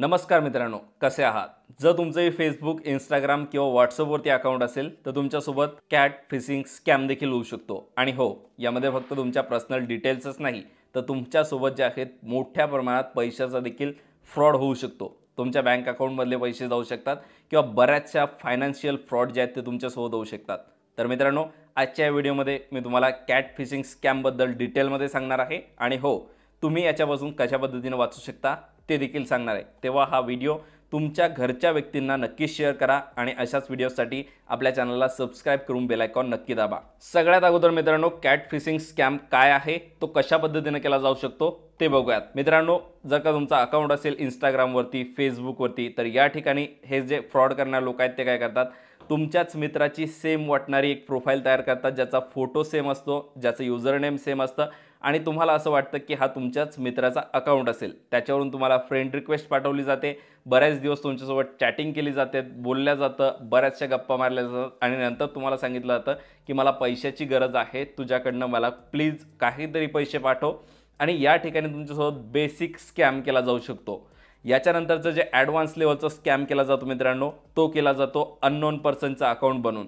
नमस्कार मित्रांनो कसे आहात जर तुमचंही फेसबुक इंस्टाग्राम किंवा व्हॉट्सअपवरती अकाउंट असेल तर तुमच्यासोबत कॅट फिशिंग स्कॅम देखील होऊ शकतो आणि हो यामध्ये फक्त तुमच्या पर्सनल डिटेल्सच नाही तर तुमच्यासोबत जे आहेत मोठ्या प्रमाणात पैशाचा देखील फ्रॉड होऊ शकतो तुमच्या बँक अकाउंटमधले पैसे जाऊ शकतात किंवा बऱ्याचशा फायनान्शियल फ्रॉड जे आहेत ते तुमच्यासोबत होऊ शकतात तर मित्रांनो आजच्या व्हिडिओमध्ये मी तुम्हाला कॅट फिशिंग स्कॅमबद्दल डिटेलमध्ये सांगणार आहे आणि हो तुम्ही याच्यापासून कशा पद्धतीनं वाचू शकता ते देखील सांगणार आहे तेव्हा हा व्हिडिओ तुमच्या घरच्या व्यक्तींना नक्की शेअर करा आणि अशाच व्हिडिओसाठी आपल्या चॅनलला सबस्क्राईब करून बेलायकॉन नक्की दाबा सगळ्यात अगोदर मित्रांनो कॅट फिशिंग स्कॅम काय आहे तो कशा पद्धतीनं केला जाऊ शकतो ते बघूयात मित्रांनो जर का तुमचा अकाउंट असेल इंस्टाग्रामवरती फेसबुकवरती तर या ठिकाणी हे जे फ्रॉड करणारे लोक आहेत ते काय करतात तुमच्याच मित्राची सेम वाटणारी एक प्रोफाईल तयार करतात ज्याचा फोटो सेम असतो ज्याचं युजर नेम सेम असतं आणि तुम्हाला असं वाटतं की हा तुमच्याच मित्राचा अकाउंट असेल त्याच्यावरून तुम्हाला फ्रेंड रिक्वेस्ट पाठवली जाते बऱ्याच दिवस तुमच्यासोबत चॅटिंग केली जाते बोलल्या जातं बऱ्याचशा गप्पा मारल्या जातात आणि नंतर तुम्हाला सांगितलं जातं की मला पैशाची गरज आहे तुझ्याकडनं मला प्लीज काहीतरी पैसे पाठव आणि या ठिकाणी तुमच्यासोबत बेसिक स्कॅम केला जाऊ शकतो याच्यानंतरचं जे ॲडव्हान्स लेवलचा स्कॅम केला जातो मित्रांनो तो केला जातो अननोन पर्सनचा अकाउंट बनून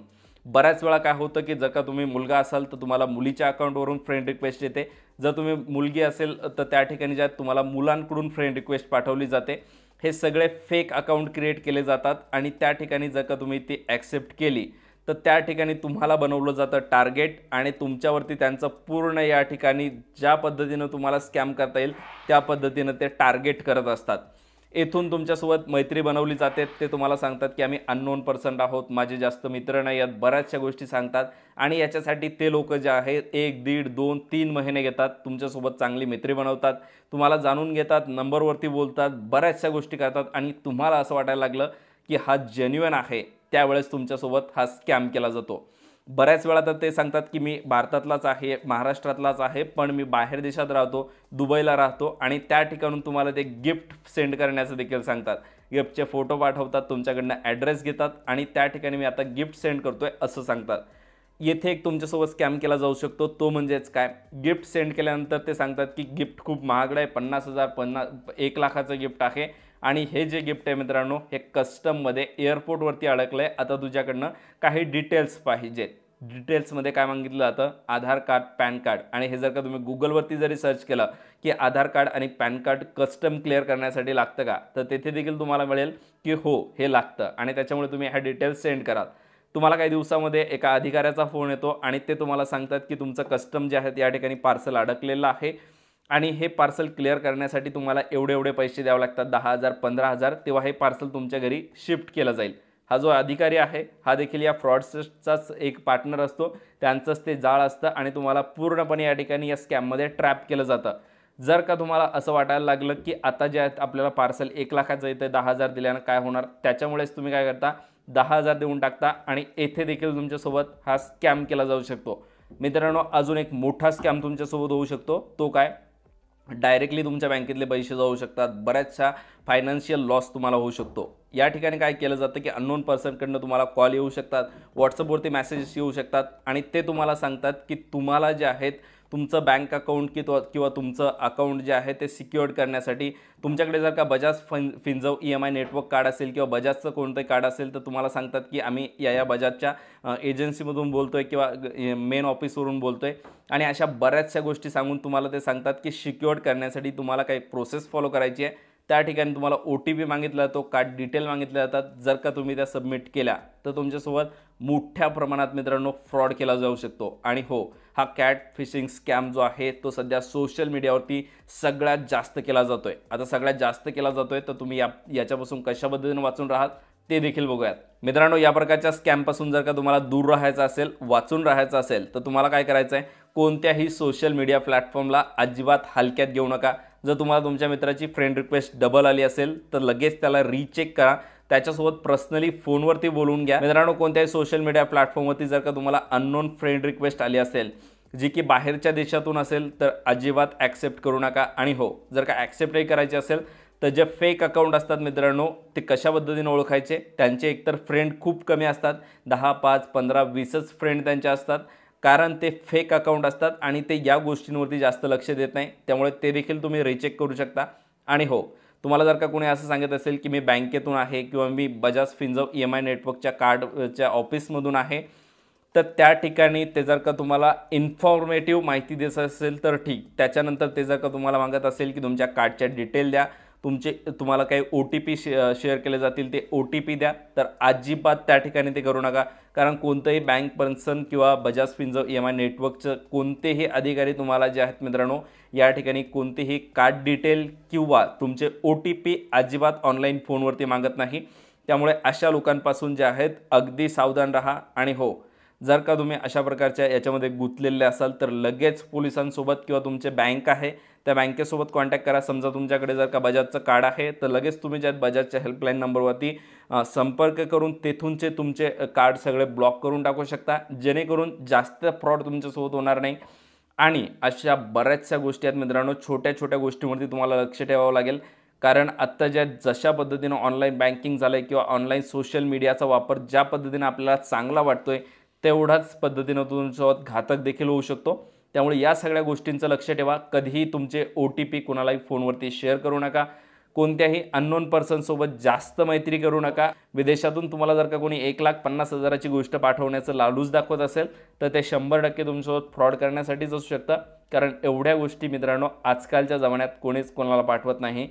बऱ्याच वेळा काय होतं की जर का तुम्ही मुलगा असाल तर तुम्हाला मुलीच्या अकाउंटवरून फ्रेंड रिक्वेस्ट येते जर तुम्ही मुलगी असेल तर त्या ठिकाणी ज्या तुम्हाला मुलांकडून फ्रेंड रिक्वेस्ट पाठवली जाते हे सगळे फेक अकाउंट क्रिएट केले जातात आणि त्या ठिकाणी जर का तुम्ही ती ॲक्सेप्ट केली तर त्या ठिकाणी तुम्हाला बनवलं जातं टार्गेट आणि तुमच्यावरती त्यांचं पूर्ण या ठिकाणी ज्या पद्धतीनं तुम्हाला स्कॅम करता येईल त्या पद्धतीनं ते टार्गेट करत असतात येथून तुमच्यासोबत मैत्री बनवली जाते ते तुम्हाला सांगतात की आम्ही अननोन पर्सन आहोत माझे जास्त मित्र नाही आहेत बऱ्याचशा गोष्टी सांगतात आणि याच्यासाठी ते लोक जे आहेत एक दीड दोन तीन महिने घेतात तुमच्यासोबत चांगली मैत्री बनवतात तुम्हाला जाणून घेतात नंबरवरती बोलतात बऱ्याचशा गोष्टी करतात आणि तुम्हाला असं वाटायला लागलं की हा जेन्युअन आहे त्यावेळेस तुमच्यासोबत हा स्कॅम केला जातो बऱ्याच वेळा तर ते सांगतात की मी भारतातलाच आहे महाराष्ट्रातलाच आहे पण मी बाहेर देशात राहतो दुबईला राहतो आणि त्या ठिकाणून तुम्हाला ते गिफ्ट सेंड करण्याचं देखील सांगतात गिफ्टचे फोटो पाठवतात तुमच्याकडनं ॲड्रेस घेतात आणि त्या ठिकाणी मी आता गिफ्ट सेंड आहे असं सांगतात येथे एक तुमच्यासोबत स्कॅम केला जाऊ शकतो तो म्हणजेच काय गिफ्ट सेंड केल्यानंतर ते सांगतात की गिफ्ट खूप महागडं आहे पन्नास हजार पन्नास एक लाखाचं गिफ्ट आहे आणि हे जे गिफ्ट आहे मित्रांनो हे कस्टममध्ये एअरपोर्टवरती अडकलं आहे आता तुझ्याकडनं काही डिटेल्स पाहिजेत डिटेल्समध्ये काय मागितलं जातं आधार कार्ड पॅन कार्ड आणि हे जर का तुम्ही गुगलवरती जरी सर्च केलं की आधार कार्ड आणि पॅन कार्ड कस्टम क्लिअर करण्यासाठी लागतं का तर तेथे देखील तुम्हाला मिळेल की हो हे लागतं आणि त्याच्यामुळे तुम्ही ह्या डिटेल्स सेंड कराल तुम्हाला काही दिवसामध्ये एका अधिकाऱ्याचा फोन येतो आणि ते तुम्हाला सांगतात की तुमचं कस्टम जे आहे या ठिकाणी पार्सल अडकलेलं आहे आणि हे पार्सल क्लिअर करण्यासाठी तुम्हाला एवढे एवढे पैसे द्यावे लागतात दहा हजार पंधरा हजार तेव्हा हे पार्सल तुमच्या घरी शिफ्ट केलं जाईल हा जो अधिकारी आहे हा देखील या फ्रॉडचाच एक पार्टनर असतो त्यांचंच ते जाळ असतं आणि तुम्हाला पूर्णपणे या ठिकाणी या स्कॅममध्ये ट्रॅप केलं जातं जर का तुम्हाला असं वाटायला लागलं की आता जे आपल्याला पार्सल एक लाखाचं येतं दहा हजार दिल्यानं काय होणार त्याच्यामुळेच तुम्ही काय करता दहा हजार देऊन टाकता आणि येथे देखील तुमच्यासोबत हा स्कॅम केला जाऊ शकतो मित्रांनो अजून एक मोठा स्कॅम तुमच्यासोबत होऊ शकतो तो काय डायरेक्टली तुमच्या बँकेतले पैसे जाऊ शकतात बऱ्याचशा फायनान्शियल लॉस तुम्हाला होऊ शकतो या ठिकाणी काय केलं जातं की अननोन पर्सनकडनं तुम्हाला कॉल येऊ शकतात व्हॉट्सअपवरती मेसेजेस येऊ शकतात आणि ते तुम्हाला सांगतात की तुम्हाला जे आहेत तुमचं बँक अकाउंट की किंवा तुमचं अकाउंट जे आहे ते सिक्युअर्ड करण्यासाठी तुमच्याकडे जर का Bajaj fin Finserv E M I network card असेल किंवा बजाजचं कोणतं कार्ड असेल तर तुम्हाला सांगतात की आम्ही या या बजाजच्या एजन्सीमधून बोलतो आहे किंवा मेन ऑफिसवरून बोलतो आहे आणि अशा बऱ्याचशा गोष्टी सांगून तुम्हाला ते सांगतात की सिक्युअर्ड करण्यासाठी तुम्हाला काही प्रोसेस फॉलो करायची आहे त्या ठिकाणी तुम्हाला ओ टी पी मागितला जातो कार्ड डिटेल मागितल्या जातात जर का तुम्ही त्या सबमिट केल्या तर तुमच्यासोबत मोठ्या प्रमाणात मित्रांनो फ्रॉड केला जाऊ शकतो आणि हो हा कॅट फिशिंग स्कॅम जो आहे तो सध्या सोशल मीडियावरती सगळ्यात जास्त केला जातो आहे आता सगळ्यात जास्त केला जातो आहे तर तुम्ही या याच्यापासून कशा पद्धतीने वाचून राहाल ते देखील बघूयात मित्रांनो या प्रकारच्या स्कॅमपासून जर का तुम्हाला दूर राहायचं असेल वाचून राहायचं असेल तर तुम्हाला काय करायचं आहे कोणत्याही सोशल मीडिया प्लॅटफॉर्मला अजिबात हलक्यात घेऊ नका जर तुम्हाला तुमच्या मित्राची फ्रेंड रिक्वेस्ट डबल आली असेल तर लगेच त्याला रिचेक करा त्याच्यासोबत पर्सनली फोनवरती बोलून घ्या मित्रांनो कोणत्याही सोशल मीडिया प्लॅटफॉर्मवरती जर का तुम्हाला अननोन फ्रेंड रिक्वेस्ट आली असेल जी की बाहेरच्या देशातून असेल तर अजिबात ॲक्सेप्ट करू नका आणि हो जर का ॲक्सेप्टही करायचे असेल तर जे फेक अकाउंट असतात मित्रांनो ते कशा पद्धतीने ओळखायचे त्यांचे एकतर फ्रेंड खूप कमी असतात दहा पाच पंधरा वीसच फ्रेंड त्यांचे असतात कारण ते फेक अकाउंट असतात आणि ते या गोष्टींवरती जास्त लक्ष देत नाही त्यामुळे ते देखील तुम्ही रिचेक करू शकता आणि हो तुम्हाला जर का कोणी असं सांगत असेल की मी बँकेतून आहे किंवा मी Bajaj Finserv E M I नेटवर्कच्या कार्डच्या ऑफिसमधून आहे तर त्या ठिकाणी ते जर का तुम्हाला इन्फॉर्मेटिव्ह माहिती देत असेल तर ठीक त्याच्यानंतर ते जर का तुम्हाला मागत असेल की तुमच्या कार्डच्या डिटेल द्या तुमचे तुम्हाला काही ओ टी पी शे शेअर केले जातील ते ओ टी पी द्या तर अजिबात त्या ठिकाणी ते करू नका कारण कोणतंही बँक पर्सन किंवा बजाज ई एम आय नेटवर्कचं कोणतेही अधिकारी तुम्हाला जे आहेत मित्रांनो या ठिकाणी कोणतेही कार्ड डिटेल किंवा तुमचे ओ टी पी अजिबात ऑनलाईन फोनवरती मागत नाही त्यामुळे अशा लोकांपासून जे आहेत अगदी सावधान राहा आणि हो जर का तुम्ही अशा प्रकारच्या याच्यामध्ये गुंतलेले असाल तर लगेच पोलिसांसोबत किंवा तुमचे बँक आहे त्या बँकेसोबत कॉन्टॅक्ट करा समजा तुमच्याकडे जर का बजाजचं कार्ड आहे तर लगेच तुम्ही ज्या बजाजच्या हेल्पलाईन नंबरवरती संपर्क करून तेथूनचे तुमचे कार्ड सगळे ब्लॉक करून टाकू शकता जेणेकरून जास्त फ्रॉड तुमच्यासोबत होणार नाही आणि अशा बऱ्याचशा गोष्टी आहेत मित्रांनो छोट्या छोट्या गोष्टीवरती तुम्हाला लक्ष ठेवावं लागेल कारण आत्ता ज्या जशा पद्धतीनं ऑनलाईन बँकिंग झालं आहे किंवा ऑनलाईन सोशल मीडियाचा वापर ज्या पद्धतीनं आपल्याला चांगला वाटतो आहे तेवढाच पद्धतीनं तुमच्यासोबत घातक देखील होऊ शकतो त्यामुळे या सगळ्या गोष्टींचं लक्ष ठेवा कधीही तुमचे ओ टी पी कोणालाही फोनवरती शेअर करू नका कोणत्याही अननोन पर्सनसोबत जास्त मैत्री करू नका विदेशातून तुम्हाला जर का कोणी एक लाख पन्नास हजाराची गोष्ट पाठवण्याचं लालूच दाखवत असेल तर ते शंभर टक्के तुमच्यासोबत फ्रॉड करण्यासाठीच असू शकतं कारण एवढ्या गोष्टी मित्रांनो आजकालच्या जमान्यात कोणीच कोणाला पाठवत नाही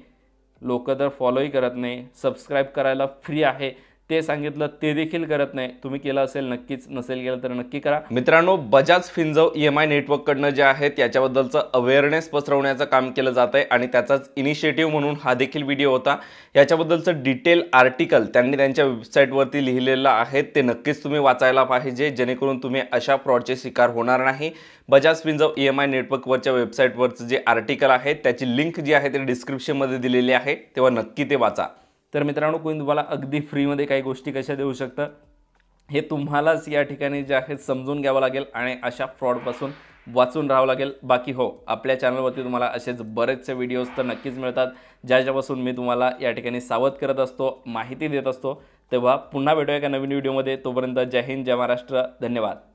लोक तर फॉलोही करत नाही सबस्क्राईब करायला फ्री आहे ते सांगितलं ते देखील करत नाही तुम्ही केलं असेल नक्कीच नसेल केलं तर नक्की करा मित्रांनो Bajaj Finserv E M I नेटवर्ककडनं जे आहे त्याच्याबद्दलचं अवेअरनेस पसरवण्याचं काम केलं जात आहे आणि त्याचाच इनिशिएटिव्ह म्हणून हा देखील व्हिडिओ होता याच्याबद्दलचं डिटेल आर्टिकल त्यांनी त्यांच्या वेबसाईटवरती लिहिलेलं आहे ते नक्कीच तुम्ही वाचायला पाहिजे जेणेकरून तुम्ही अशा फ्रॉडचे शिकार होणार नाही Bajaj Finserv E M I नेटवर्कवरच्या वेबसाईटवरचं जे आर्टिकल आहे त्याची लिंक जी आहे ते डिस्क्रिप्शनमध्ये दिलेली आहे तेव्हा नक्की ते वाचा तर मित्रांनो कोणी तुम्हाला अगदी फ्रीमध्ये काही गोष्टी कशा देऊ शकतं हे तुम्हालाच या ठिकाणी जे आहे समजून घ्यावं लागेल आणि अशा फ्रॉडपासून वाचून राहावं लागेल बाकी हो आपल्या चॅनलवरती तुम्हाला असेच बरेचसे व्हिडिओज तर नक्कीच मिळतात ज्याच्यापासून मी तुम्हाला या ठिकाणी सावध करत असतो माहिती देत असतो तेव्हा पुन्हा भेटूया एका नवीन व्हिडिओमध्ये तोपर्यंत जय हिंद जय महाराष्ट्र धन्यवाद